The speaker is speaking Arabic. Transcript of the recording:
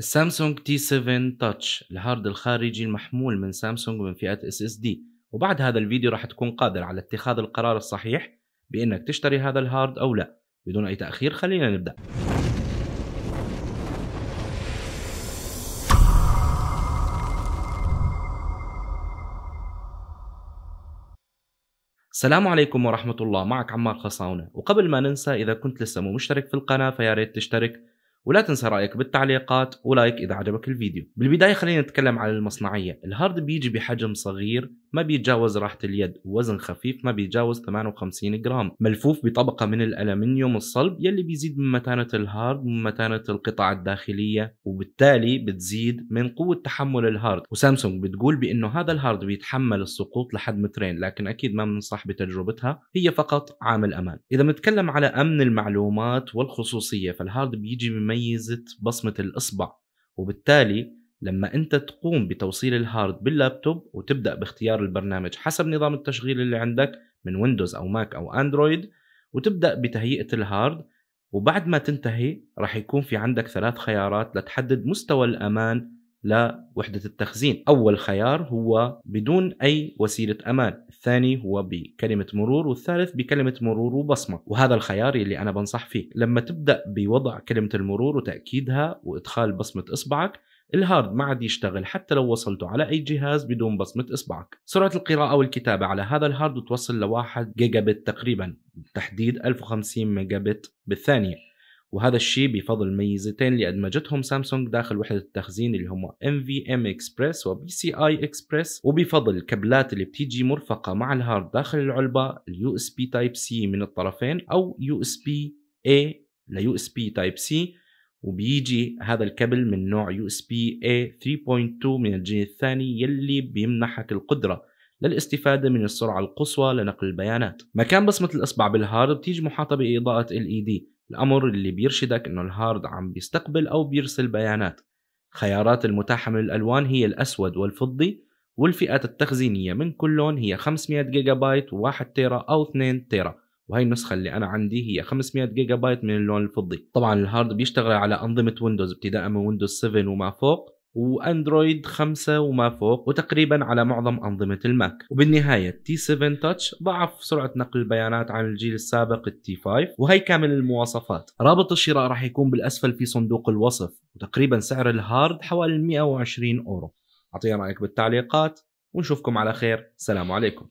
السامسونج تي 7 تاتش الهارد الخارجي المحمول من سامسونج من فئة اس اس دي وبعد هذا الفيديو راح تكون قادر على اتخاذ القرار الصحيح بانك تشتري هذا الهارد او لا بدون اي تأخير خلينا نبدأ السلام عليكم ورحمة الله معك عمار خصاونة وقبل ما ننسى إذا كنت لسه مو مشترك في القناة فيا ريت تشترك ولا تنسى رايك بالتعليقات ولايك اذا عجبك الفيديو بالبدايه خلينا نتكلم عن المصنعيه الهارد بيجي بحجم صغير ما بيتجاوز راحة اليد ووزن خفيف ما بيتجاوز 58 جرام ملفوف بطبقة من الألمنيوم الصلب يلي بيزيد من متانة الهارد ومن متانة القطع الداخلية وبالتالي بتزيد من قوة تحمل الهارد وسامسونج بتقول بأنه هذا الهارد بيتحمل السقوط لحد مترين لكن أكيد ما بننصح بتجربتها هي فقط عامل أمان إذا بنتكلم على أمن المعلومات والخصوصية فالهارد بيجي بميزة بصمة الإصبع وبالتالي لما انت تقوم بتوصيل الهارد باللابتوب وتبدا باختيار البرنامج حسب نظام التشغيل اللي عندك من ويندوز او ماك او اندرويد وتبدا بتهيئه الهارد وبعد ما تنتهي راح يكون في عندك ثلاث خيارات لتحدد مستوى الامان لوحدة التخزين أول خيار هو بدون أي وسيلة أمان الثاني هو بكلمة مرور والثالث بكلمة مرور وبصمة وهذا الخيار اللي أنا بنصح فيه لما تبدأ بوضع كلمة المرور وتأكيدها وإدخال بصمة إصبعك الهارد ما عاد يشتغل حتى لو وصلته على أي جهاز بدون بصمة إصبعك سرعة القراءة والكتابة على هذا الهارد توصل لواحد جيجا بت تقريبا بالتحديد 1050 ميجا بت بالثانية وهذا الشيء بفضل ميزتين اللي أدمجتهم سامسونج داخل وحدة التخزين اللي هم اكسبرس وبي و اي اكسبرس وبفضل الكابلات اللي بتيجي مرفقة مع الهارد داخل العلبة اليو اس بي تايب سي من الطرفين أو يو اس بي اي ليو اس بي تايب سي وبيجي هذا الكابل من نوع يو اس بي اي 3.2 من الجيل الثاني يلي بيمنحك القدره للاستفاده من السرعه القصوى لنقل البيانات مكان بصمه الاصبع بالهارد بتيجي محاطه باضاءه ال اي دي الامر اللي بيرشدك انه الهارد عم بيستقبل او بيرسل بيانات الخيارات المتاحه من الالوان هي الاسود والفضي والفئات التخزينيه من كل لون هي 500 جيجا بايت و1 تيرا او 2 تيرا وهي النسخه اللي انا عندي هي 500 جيجا بايت من اللون الفضي طبعا الهارد بيشتغل على انظمه ويندوز ابتداء من ويندوز 7 وما فوق واندرويد 5 وما فوق وتقريبا على معظم انظمه الماك وبالنهايه تي 7 تاتش ضعف سرعه نقل البيانات عن الجيل السابق التي 5 وهي كامل المواصفات رابط الشراء راح يكون بالاسفل في صندوق الوصف وتقريبا سعر الهارد حوالي 120 اورو اعطينا رايك بالتعليقات ونشوفكم على خير سلام عليكم